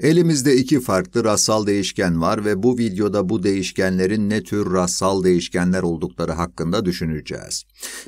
Elimizde iki farklı rastsal değişken var ve bu videoda bu değişkenlerin ne tür rastsal değişkenler oldukları hakkında düşüneceğiz.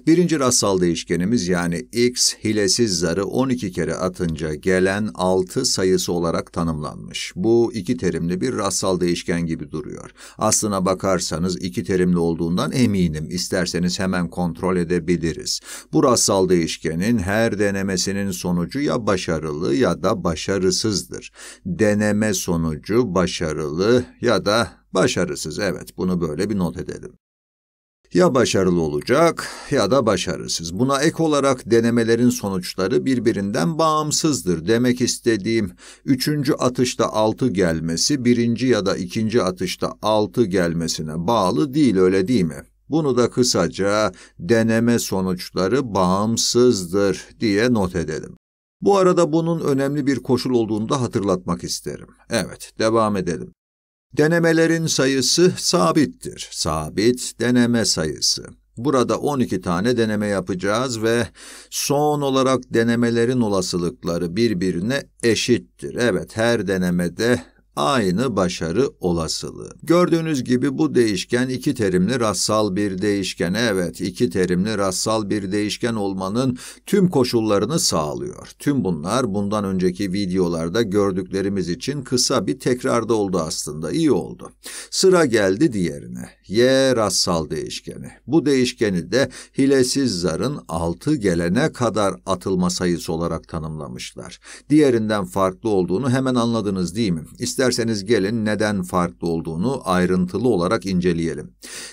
Birinci rastsal değişkenimiz yani x hilesiz zarı 12 kere atınca gelen 6 sayısı olarak tanımlanmış. Bu iki terimli bir rastsal değişken gibi duruyor. Aslına bakarsanız iki terimli olduğundan eminim. İsterseniz hemen kontrol edebiliriz. Bu rastsal değişkenin her denemesinin sonucu ya başarılı ya da başarısızdır deneme sonucu başarılı ya da başarısız. Evet, bunu böyle bir not edelim. Ya başarılı olacak ya da başarısız. Buna ek olarak denemelerin sonuçları birbirinden bağımsızdır. Demek istediğim üçüncü atışta altı gelmesi birinci ya da ikinci atışta altı gelmesine bağlı değil öyle değil mi? Bunu da kısaca deneme sonuçları bağımsızdır diye not edelim. Bu arada bunun önemli bir koşul olduğunu da hatırlatmak isterim. Evet, devam edelim. Denemelerin sayısı sabittir. Sabit deneme sayısı. Burada 12 tane deneme yapacağız ve son olarak denemelerin olasılıkları birbirine eşittir. Evet, her denemede aynı başarı olasılığı. Gördüğünüz gibi bu değişken iki terimli rassal bir değişken. Evet, iki terimli rassal bir değişken olmanın tüm koşullarını sağlıyor. Tüm bunlar bundan önceki videolarda gördüklerimiz için kısa bir tekrarda oldu aslında. İyi oldu. Sıra geldi diğerine. Y rassal değişkeni. Bu değişkeni de hilesiz zarın altı gelene kadar atılma sayısı olarak tanımlamışlar. Diğerinden farklı olduğunu hemen anladınız değil mi? İster İsterseniz gelin neden farklı olduğunu ayrıntılı olarak inceleyelim.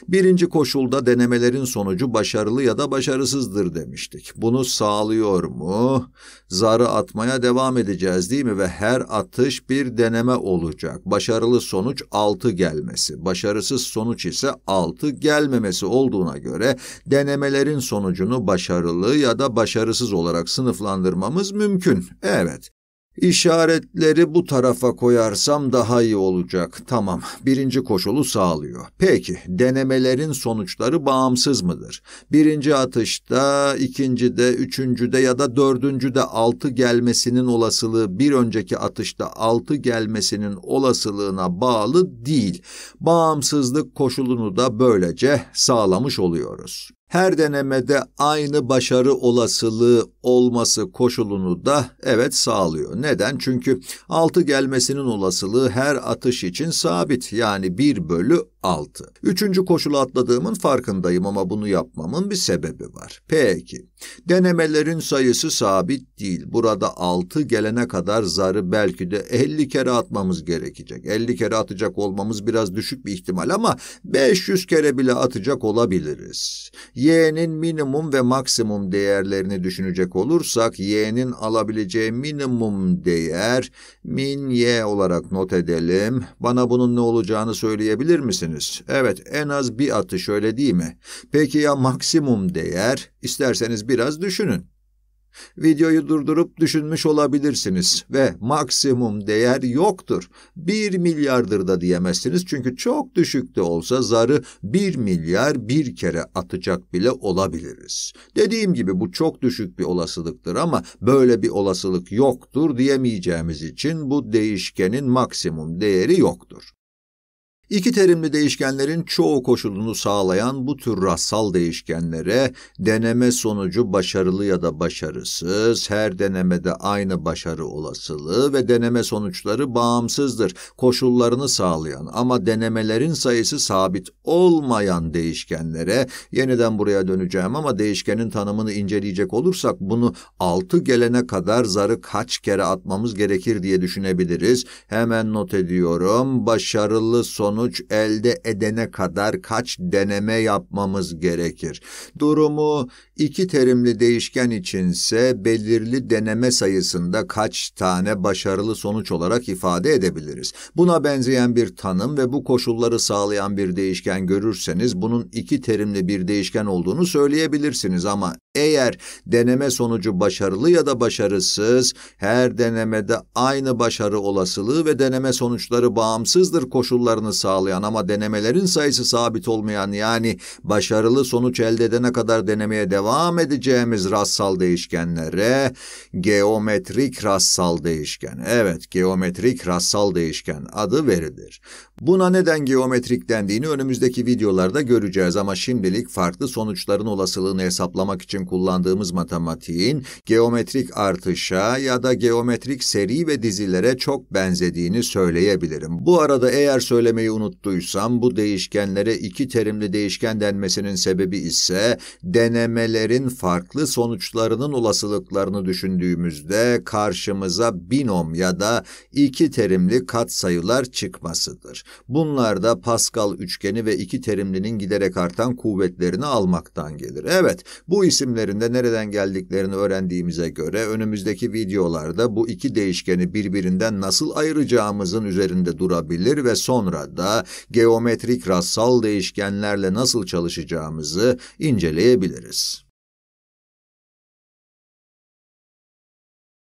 Birinci koşulda denemelerin sonucu başarılı ya da başarısızdır demiştik. Bunu sağlıyor mu? Zarı atmaya devam edeceğiz değil mi? Ve her atış bir deneme olacak. Başarılı sonuç 6 gelmesi, başarısız sonuç ise 6 gelmemesi olduğuna göre denemelerin sonucunu başarılı ya da başarısız olarak sınıflandırmamız mümkün. Evet. İşaretleri bu tarafa koyarsam daha iyi olacak. Tamam, birinci koşulu sağlıyor. Peki, denemelerin sonuçları bağımsız mıdır? Birinci atışta, ikincide, üçüncüde ya da dördüncüde altı gelmesinin olasılığı bir önceki atışta altı gelmesinin olasılığına bağlı değil. Bağımsızlık koşulunu da böylece sağlamış oluyoruz her denemede aynı başarı olasılığı olması koşulunu da evet sağlıyor. Neden? Çünkü 6 gelmesinin olasılığı her atış için sabit yani 1 bölü 6. Üçüncü koşulu atladığımın farkındayım ama bunu yapmamın bir sebebi var. Peki, denemelerin sayısı sabit değil. Burada 6 gelene kadar zarı belki de 50 kere atmamız gerekecek. 50 kere atacak olmamız biraz düşük bir ihtimal ama 500 kere bile atacak olabiliriz y'nin minimum ve maksimum değerlerini düşünecek olursak y'nin alabileceği minimum değer min y olarak not edelim. Bana bunun ne olacağını söyleyebilir misiniz? Evet en az bir atış öyle değil mi? Peki ya maksimum değer? İsterseniz biraz düşünün. Videoyu durdurup düşünmüş olabilirsiniz ve maksimum değer yoktur. 1 milyardır da diyemezsiniz çünkü çok düşük de olsa zarı 1 milyar bir kere atacak bile olabiliriz. Dediğim gibi bu çok düşük bir olasılıktır ama böyle bir olasılık yoktur diyemeyeceğimiz için bu değişkenin maksimum değeri yoktur. İki terimli değişkenlerin çoğu koşulunu sağlayan bu tür rastsal değişkenlere deneme sonucu başarılı ya da başarısız, her denemede aynı başarı olasılığı ve deneme sonuçları bağımsızdır. Koşullarını sağlayan ama denemelerin sayısı sabit olmayan değişkenlere, yeniden buraya döneceğim ama değişkenin tanımını inceleyecek olursak bunu 6 gelene kadar zarı kaç kere atmamız gerekir diye düşünebiliriz. Hemen not ediyorum. Başarılı sonuç sonuç elde edene kadar kaç deneme yapmamız gerekir? Durumu iki terimli değişken içinse belirli deneme sayısında kaç tane başarılı sonuç olarak ifade edebiliriz? Buna benzeyen bir tanım ve bu koşulları sağlayan bir değişken görürseniz bunun iki terimli bir değişken olduğunu söyleyebilirsiniz ama eğer deneme sonucu başarılı ya da başarısız, her denemede aynı başarı olasılığı ve deneme sonuçları bağımsızdır koşullarını sağlayan ama denemelerin sayısı sabit olmayan yani başarılı sonuç elde edene kadar denemeye devam edeceğimiz rastsal değişkenlere geometrik rastsal değişken. Evet, geometrik rastsal değişken adı verilir. Buna neden geometrik dendiğini önümüzdeki videolarda göreceğiz ama şimdilik farklı sonuçların olasılığını hesaplamak için kullandığımız matematiğin geometrik artışa ya da geometrik seri ve dizilere çok benzediğini söyleyebilirim. Bu arada eğer söylemeyi unuttuysam bu değişkenlere iki terimli değişken denmesinin sebebi ise denemelerin farklı sonuçlarının olasılıklarını düşündüğümüzde karşımıza binom ya da iki terimli katsayılar çıkmasıdır. Bunlar da Pascal üçgeni ve iki terimlinin giderek artan kuvvetlerini almaktan gelir. Evet, bu isimlerinde nereden geldiklerini öğrendiğimize göre önümüzdeki videolarda bu iki değişkeni birbirinden nasıl ayıracağımızın üzerinde durabilir ve sonra da da geometrik rastsal değişkenlerle nasıl çalışacağımızı inceleyebiliriz.